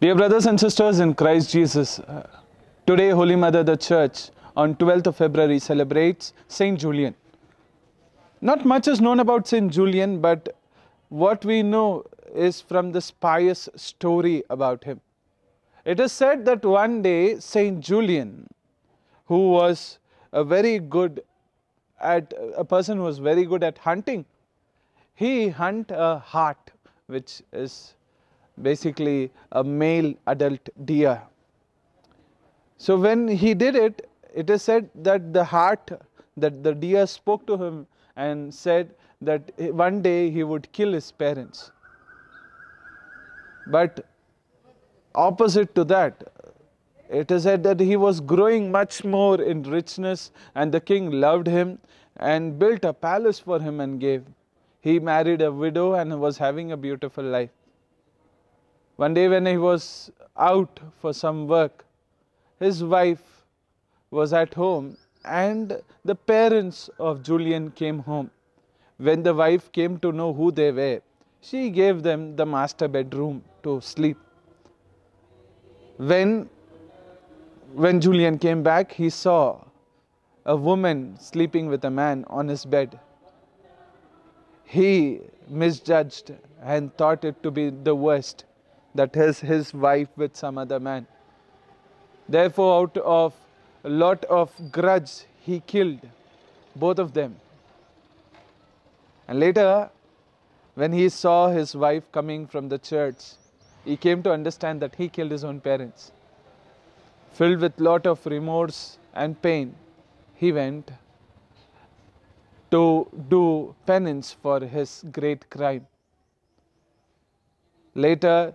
Dear brothers and sisters in Christ Jesus, uh, today Holy Mother the Church on 12th of February celebrates Saint Julian. Not much is known about Saint Julian, but what we know is from this pious story about him. It is said that one day Saint Julian, who was a very good at a person who was very good at hunting, he hunt a hart, which is basically a male adult deer. So when he did it, it is said that the heart, that the deer spoke to him and said that one day he would kill his parents. But opposite to that, it is said that he was growing much more in richness and the king loved him and built a palace for him and gave. He married a widow and was having a beautiful life. One day when he was out for some work, his wife was at home and the parents of Julian came home. When the wife came to know who they were, she gave them the master bedroom to sleep. When, when Julian came back, he saw a woman sleeping with a man on his bed. He misjudged and thought it to be the worst that is his wife with some other man. Therefore, out of a lot of grudge, he killed both of them. And later, when he saw his wife coming from the church, he came to understand that he killed his own parents. Filled with lot of remorse and pain, he went to do penance for his great crime. Later,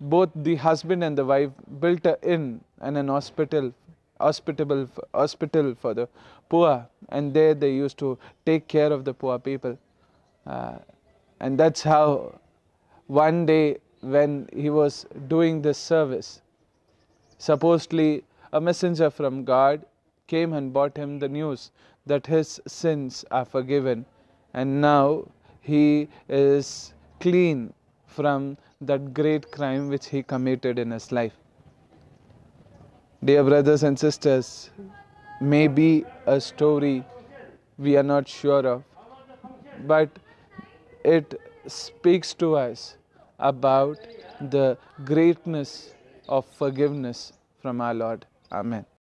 both the husband and the wife built an inn and an hospital hospitable hospital for the poor and there they used to take care of the poor people uh, and that's how one day when he was doing this service supposedly a messenger from god came and brought him the news that his sins are forgiven and now he is clean from that great crime which he committed in his life. Dear brothers and sisters, maybe a story we are not sure of, but it speaks to us about the greatness of forgiveness from our Lord. Amen.